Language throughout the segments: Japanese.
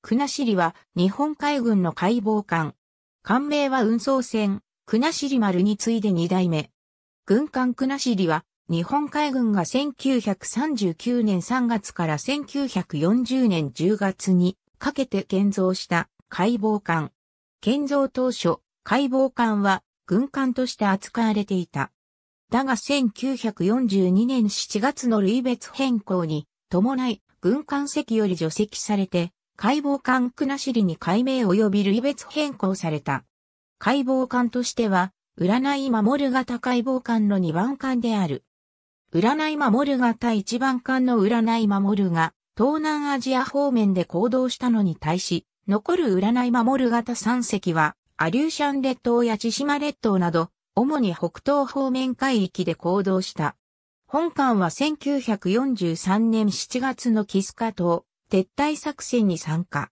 国尻は日本海軍の海防艦。艦名は運送船、国尻丸に次いで2代目。軍艦国尻は日本海軍が1939年3月から1940年10月にかけて建造した海防艦。建造当初、海防艦は軍艦として扱われていた。だが1942年7月の類別変更に伴い軍艦席より除籍されて解剖艦なしりに解明及び類別変更された。解剖艦としては、占い守る型解剖艦の2番艦である。占い守る型1番艦の占い守るが、東南アジア方面で行動したのに対し、残る占い守る型3隻は、アリューシャン列島や千島列島など、主に北東方面海域で行動した。本艦は1943年7月のキスカ島、撤退作戦に参加。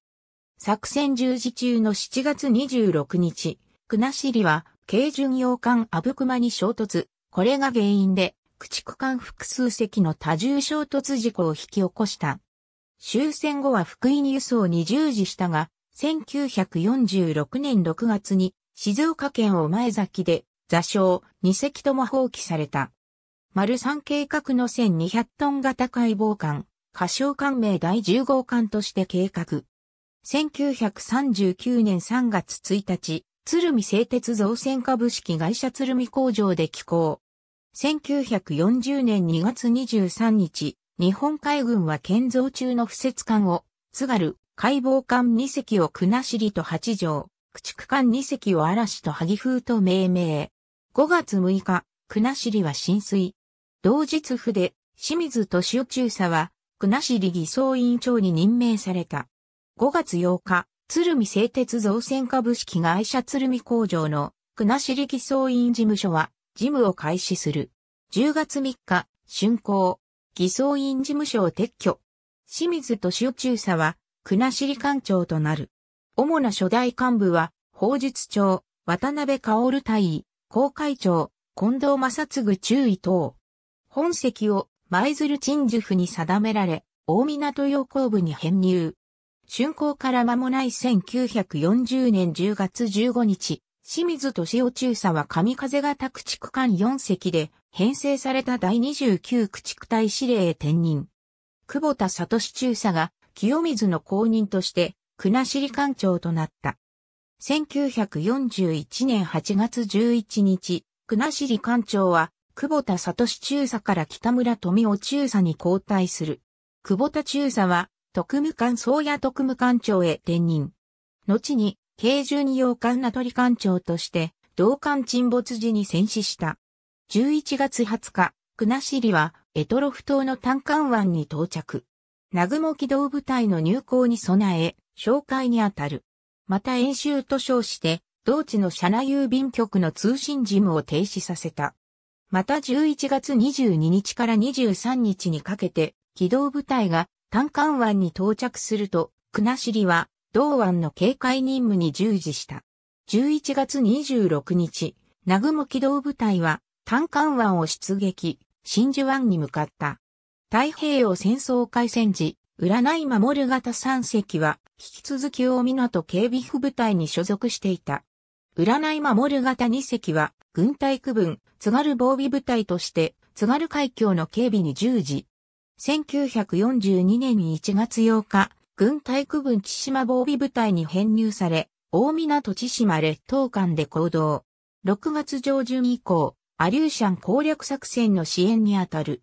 作戦十字中の7月26日、国後は軽巡洋艦阿武隈に衝突。これが原因で、駆逐艦複数隻の多重衝突事故を引き起こした。終戦後は福井輸送に従事したが、1946年6月に静岡県を前崎で座礁二隻とも放棄された。丸三計画の1200トン型解剖艦歌唱官名第10号館として計画。1939年3月1日、鶴見製鉄造船株式会社鶴見工場で起工。1940年2月23日、日本海軍は建造中の不設艦を、津軽、解剖艦2隻を国尻と八条、駆逐艦2隻を嵐と萩風と命名。5月6日、国尻は浸水。同日府で、清水敏夫中佐は、国後偽装委員長に任命された。5月8日、鶴見製鉄造船株式会社鶴見工場の国後偽装委員事務所は事務を開始する。10月3日、竣工。偽装委員事務所を撤去。清水敏夫中佐は、国後官庁となる。主な初代幹部は、法術長、渡辺薫大尉、公会長、近藤正嗣中尉等。本籍を舞鶴鎮守府に定められ、大港洋行部に編入。竣工から間もない1940年10月15日、清水敏夫中佐は上風型駆逐艦4隻で編成された第29駆逐隊司令へ転任。久保田聡中佐が清水の公認として国後艦長となった。1941年8月11日、国後艦長は久保田聡中佐から北村富夫中佐に交代する。久保田中佐は、特務官総や特務官長へ転任。後に、軽巡洋艦名取艦長として、同艦沈没時に戦死した。11月20日、国後は、エトロフ島の単艦湾に到着。南雲機動部隊の入港に備え、紹介にあたる。また演習と称して、同地の社内郵便局の通信事務を停止させた。また11月22日から23日にかけて、機動部隊が単管湾に到着すると、国後は同湾の警戒任務に従事した。11月26日、南雲機動部隊は単管湾を出撃、真珠湾に向かった。太平洋戦争開戦時、占い守る型3隻は、引き続き大港警備副部隊に所属していた。占い守る型2隻は、軍隊区分、津軽防備部隊として、津軽海峡の警備に従事。1942年1月8日、軍隊区分千島防備部隊に編入され、大港千島列島間で行動。6月上旬以降、アリューシャン攻略作戦の支援にあたる。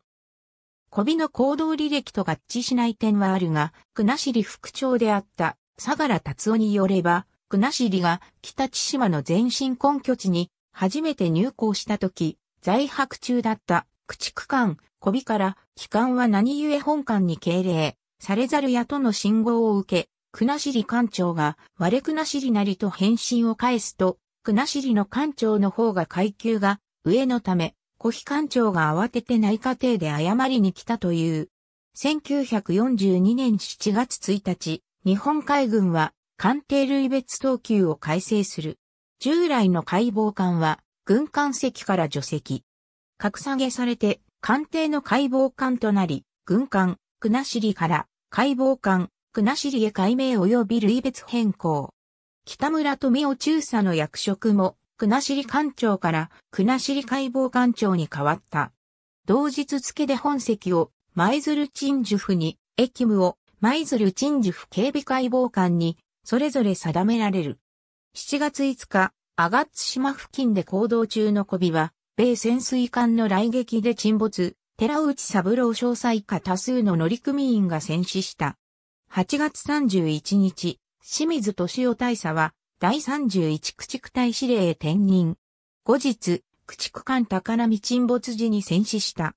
小ビの行動履歴と合致しない点はあるが、国後副長であった相良達夫によれば、国後が北千島の前進根拠地に初めて入校した時、在泊中だった駆逐艦、コビから、機関は何故本艦に敬礼、されざる屋との信号を受け、国り艦長が、我国りなりと返信を返すと、国りの艦長の方が階級が上のため、小飛艦長が慌てて内家庭で謝りに来たという。1942年7月1日、日本海軍は艦艇類別等級を改正する。従来の解剖艦は、軍艦席から除籍。格下げされて、艦艇の解剖艦となり、軍艦、国後から、解剖艦、国後へ改名及び類別変更。北村富夫中佐の役職も、国後艦長から国後解剖艦長に変わった。同日付で本籍を舞鶴鎮守府に、駅務を舞鶴鎮守府警備解剖官に、それぞれ定められる。7月5日、アガッツ島付近で行動中の小ビは、米潜水艦の来撃で沈没、寺内三郎詳細下多数の乗組員が戦死した。8月31日、清水敏夫大佐は、第31駆逐隊司令へ転任。後日、駆逐艦高波沈没時に戦死した。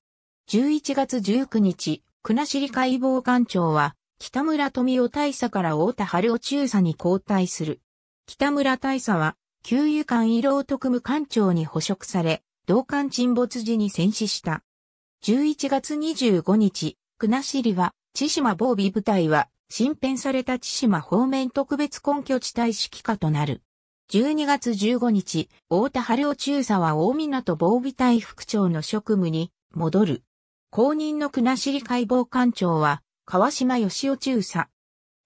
11月19日、国後海防艦長は、北村富夫大佐から太田春夫中佐に交代する。北村大佐は、給油艦慰労特務艦長に捕食され、同艦沈没時に戦死した。11月25日、国後は、千島防備部隊は、新編された千島方面特別根拠地帯指揮下となる。12月15日、大田春夫中佐は大港防備隊副長の職務に戻る。後任の国後解剖艦長は、川島義夫中佐。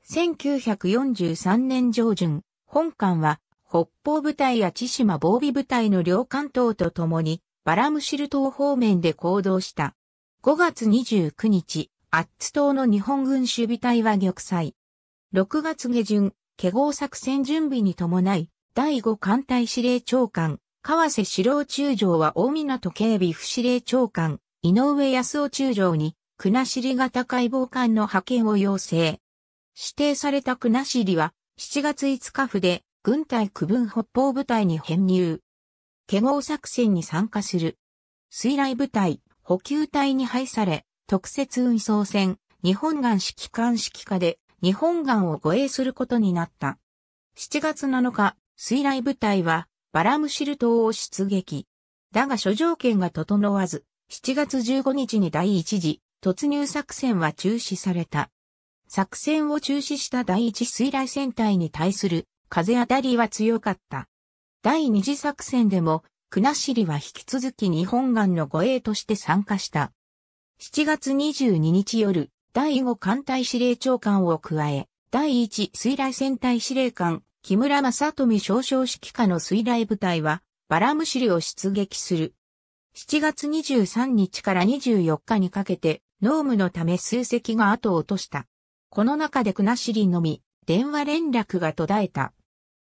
1943年上旬、本艦は北方部隊や千島防備部隊の両艦島と共にバラムシル島方面で行動した。5月29日、アッツ島の日本軍守備隊は玉砕。6月下旬、華合作戦準備に伴い、第5艦隊司令長官、河瀬四郎中将は大港警備副司令長官、井上康夫中将に、国後型解剖艦の派遣を要請。指定された国後は、7月5日府で軍隊区分北方部隊に編入。華合作戦に参加する。水雷部隊、補給隊に配され、特設運送船、日本岸指揮官指揮下で、日本岸を護衛することになった。7月7日、水雷部隊は、バラムシル島を出撃。だが諸条件が整わず、7月15日に第一次突入作戦は中止された。作戦を中止した第一水雷戦隊に対する風当たりは強かった。第二次作戦でも、国後は引き続き日本軍の護衛として参加した。7月22日夜、第五艦隊司令長官を加え、第一水雷戦隊司令官、木村正富少将指揮下の水雷部隊は、バラムシリを出撃する。7月23日から24日にかけて、濃霧のため数隻が後を落とした。この中で国後のみ、電話連絡が途絶えた。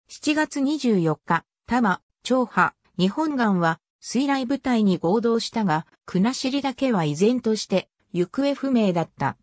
7月24日、多摩、長波、日本岸は、水雷部隊に合同したが、国後だけは依然として、行方不明だった。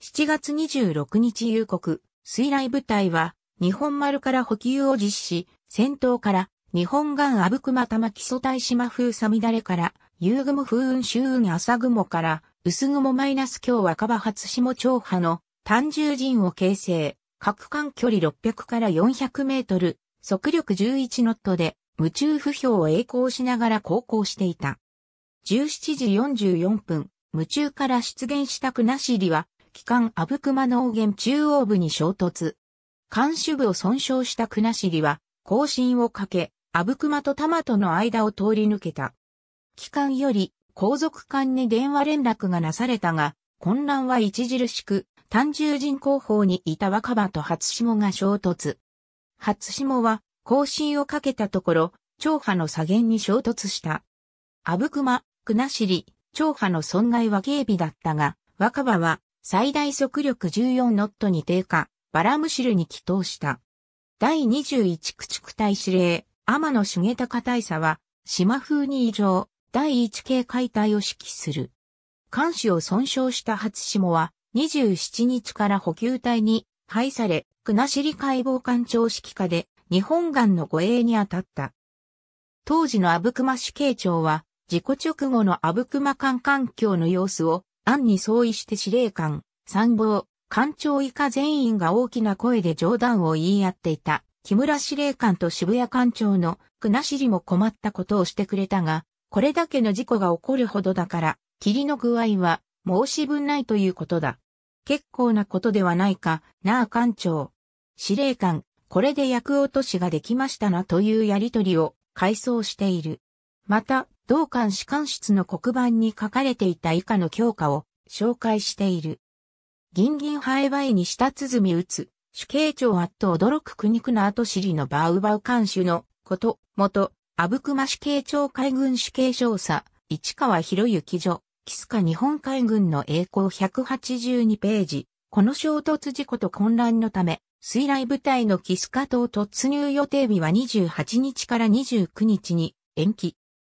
7月26日夕刻、水雷部隊は、日本丸から補給を実施、戦闘から、日本岸阿武隈玉木曽大島風さだれから、夕雲風雲周雲朝雲から、薄雲マイナス今日若葉初下長波の単重陣を形成、各間距離600から400メートル、速力11ノットで、無中不評を栄光しながら航行していた。17時44分、無中から出現したしりは、機関阿武隈農原中央部に衝突。艦首部を損傷したしりは、後進をかけ、阿武マと玉との間を通り抜けた。機関より、後続艦に電話連絡がなされたが、混乱は著しく、単獣人工法にいた若葉と初霜が衝突。初霜は、更新をかけたところ、長波の左舷に衝突した。阿武隈、国後、長波の損害は軽微だったが、若葉は最大速力14ノットに低下、バラムシルに帰投した。第21駆逐隊司令、天野重高大佐は、島風に異常、第1警戒隊を指揮する。監視を損傷した初霜は、27日から補給隊に配され、国後解剖官庁指揮下で日本岸の護衛に当たった。当時の阿武隈主計長は、事故直後の阿武隈艦艦橋の様子を、暗に相違して司令官、参謀、艦長以下全員が大きな声で冗談を言い合っていた。木村司令官と渋谷艦長の国後も困ったことをしてくれたが、これだけの事故が起こるほどだから、霧の具合は申し分ないということだ。結構なことではないか、なあ艦長。司令官、これで役落としができましたなというやりとりを回想している。また、同艦士官室の黒板に書かれていた以下の教科を紹介している。銀銀ハエバイに舌鼓打つ、主刑長あっと驚く苦肉な後尻のバウバウ艦首のこと、元、阿武隈主警長海軍死刑少佐、市川博之助。キスカ日本海軍の栄光182ページ。この衝突事故と混乱のため、水雷部隊のキスカ島突入予定日は28日から29日に延期。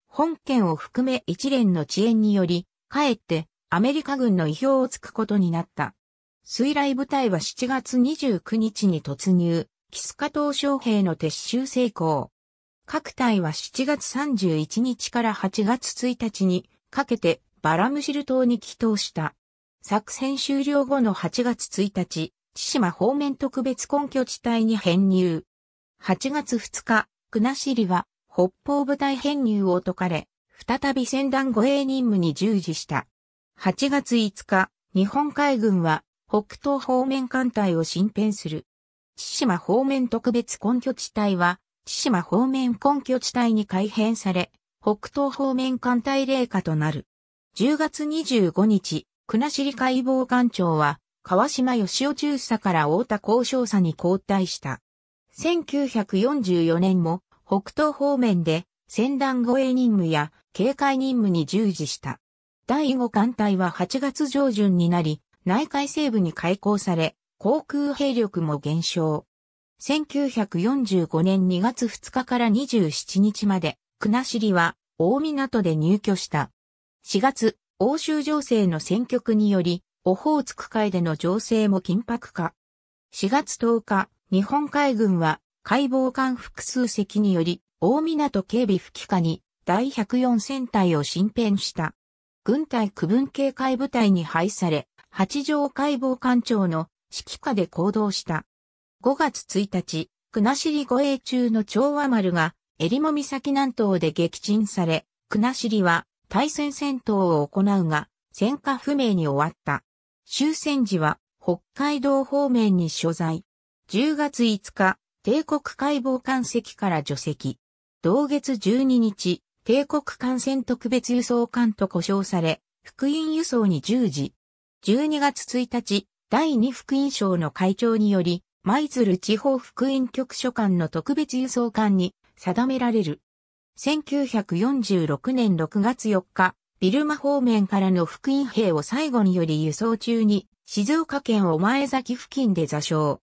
本件を含め一連の遅延により、かえってアメリカ軍の意表をつくことになった。水雷部隊は7月29日に突入、キスカ島将兵の撤収成功。各隊は7月31日から8月1日にかけてバラムシル島に帰投した。作戦終了後の8月1日、千島方面特別根拠地帯に編入。8月2日、国後は北方部隊編入を解かれ、再び戦団護衛任務に従事した。8月5日、日本海軍は北東方面艦隊を進編する。千島方面特別根拠地帯は、千島方面根拠地帯に改編され、北東方面艦隊霊下となる。10月25日、国後海防官庁は、川島義雄中佐から太田交渉佐に交代した。1944年も、北東方面で、戦団護衛任務や警戒任務に従事した。第5艦隊は8月上旬になり、内海西部に開港され、航空兵力も減少。1945年2月2日から27日まで、国後は大港で入居した。4月、欧州情勢の選挙区により、オホーツク海での情勢も緊迫化。4月10日、日本海軍は海防艦複数隻により、大港警備付近下に第104戦隊を新編した。軍隊区分警戒部隊に配され、八条海防艦長の指揮下で行動した。5月1日、国後護衛中の長和丸が、襟裳岬南東で撃沈され、国後は対戦戦闘を行うが、戦果不明に終わった。終戦時は北海道方面に所在。10月5日、帝国解剖艦籍から除籍。同月12日、帝国艦船特別輸送艦と呼称され、福音輸送に従事。12月1日、第2福音省の会長により、舞鶴地方福音局所管の特別輸送艦に定められる。1946年6月4日、ビルマ方面からの福音兵を最後により輸送中に、静岡県お前崎付近で座礁。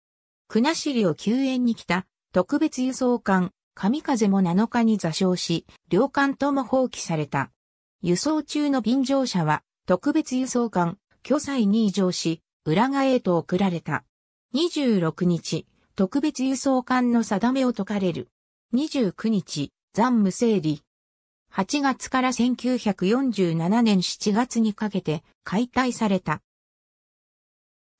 国後を救援に来た特別輸送艦、神風も7日に座礁し、両艦とも放棄された。輸送中の便乗者は、特別輸送艦、巨載に移乗し、裏側へと送られた。26日、特別輸送艦の定めを解かれる。29日、残無整理。8月から1947年7月にかけて解体された。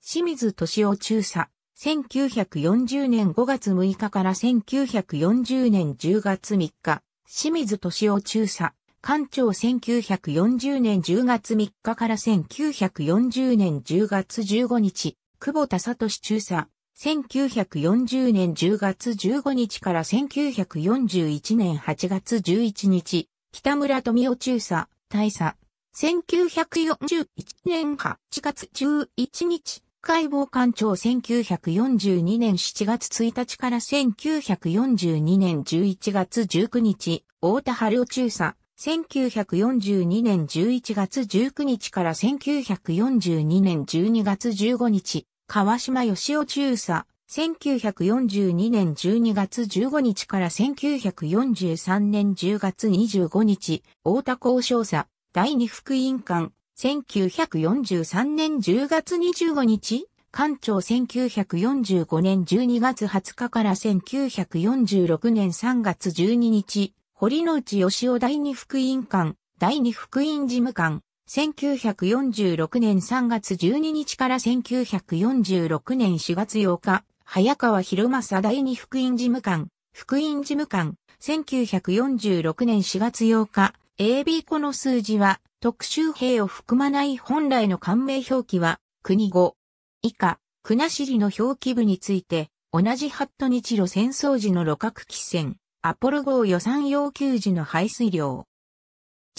清水敏夫中佐、1940年5月6日から1940年10月3日、清水敏夫中佐、館長1940年10月3日から1940年10月15日、久保田聡中佐、1940年10月15日から1941年8月11日、北村富夫中佐、大佐。1941年8月11日、解剖官庁1942年7月1日から1942年11月19日、大田春夫中佐。1942年11月19日から1942年12月15日、川島義雄中佐、1942年12月15日から1943年10月25日、大田交渉佐、第二副委員官、1943年10月25日、館長1945年12月20日から1946年3月12日、堀之内義雄第二副委員官、第二副委員事務官、1946年3月12日から1946年4月8日、早川博正第二福音事務官、福音事務官、1946年4月8日、AB この数字は、特殊兵を含まない本来の官名表記は、国語。以下、国尻の表記部について、同じハット日露戦争時の路角汽船、アポロ号予算要求時の排水量。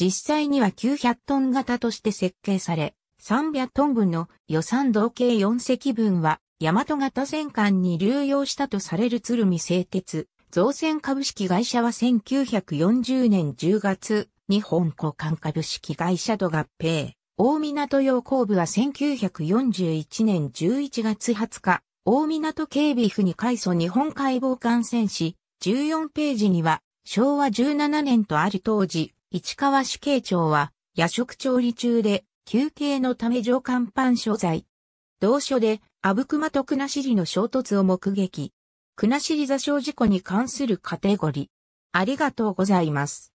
実際には900トン型として設計され、300トン分の予算同計4隻分は、大和型戦艦に流用したとされる鶴見製鉄、造船株式会社は1940年10月、日本交換株式会社と合併。大港洋工部は1941年11月20日、大港警備府に改祖日本海防艦戦士、14ページには、昭和17年とある当時、市川市警庁は、夜食調理中で、休憩のため上官パ所在。同所で、阿武隈と国尻の衝突を目撃。国尻座礁事故に関するカテゴリー。ありがとうございます。